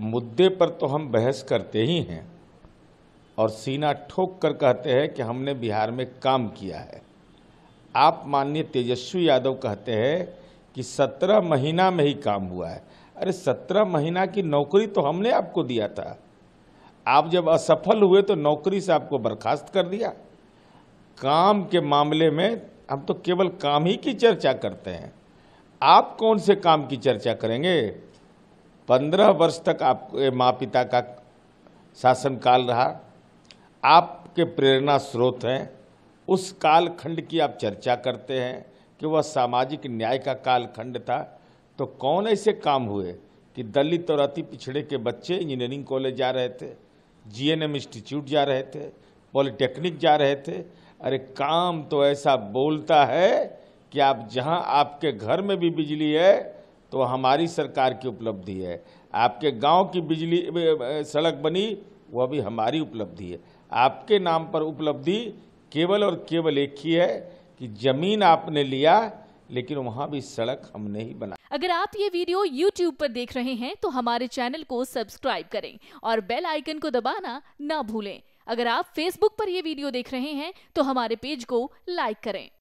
मुद्दे पर तो हम बहस करते ही हैं और सीना ठोक कर कहते हैं कि हमने बिहार में काम किया है आप माननीय तेजस्वी यादव कहते हैं कि सत्रह महीना में ही काम हुआ है अरे सत्रह महीना की नौकरी तो हमने आपको दिया था आप जब असफल हुए तो नौकरी से आपको बर्खास्त कर दिया काम के मामले में हम तो केवल काम ही की चर्चा करते हैं आप कौन से काम की चर्चा करेंगे पंद्रह वर्ष तक आप माँ पिता का शासनकाल रहा आपके प्रेरणा स्रोत हैं उस कालखंड की आप चर्चा करते हैं कि वह सामाजिक न्याय का कालखंड था तो कौन ऐसे काम हुए कि दलित और अति पिछड़े के बच्चे इंजीनियरिंग कॉलेज जा रहे थे जीएनएम इंस्टीट्यूट जा रहे थे पॉलिटेक्निक जा रहे थे अरे काम तो ऐसा बोलता है कि आप जहां आपके घर में भी बिजली है तो हमारी सरकार की उपलब्धि है आपके गांव की बिजली सड़क बनी वह भी हमारी उपलब्धि है आपके नाम पर उपलब्धि केवल और केवल एक ही है कि जमीन आपने लिया लेकिन वहां भी सड़क हमने ही बनाई अगर आप ये वीडियो YouTube पर देख रहे हैं तो हमारे चैनल को सब्सक्राइब करें और बेल आइकन को दबाना ना भूलें अगर आप Facebook पर यह वीडियो देख रहे हैं तो हमारे पेज को लाइक करें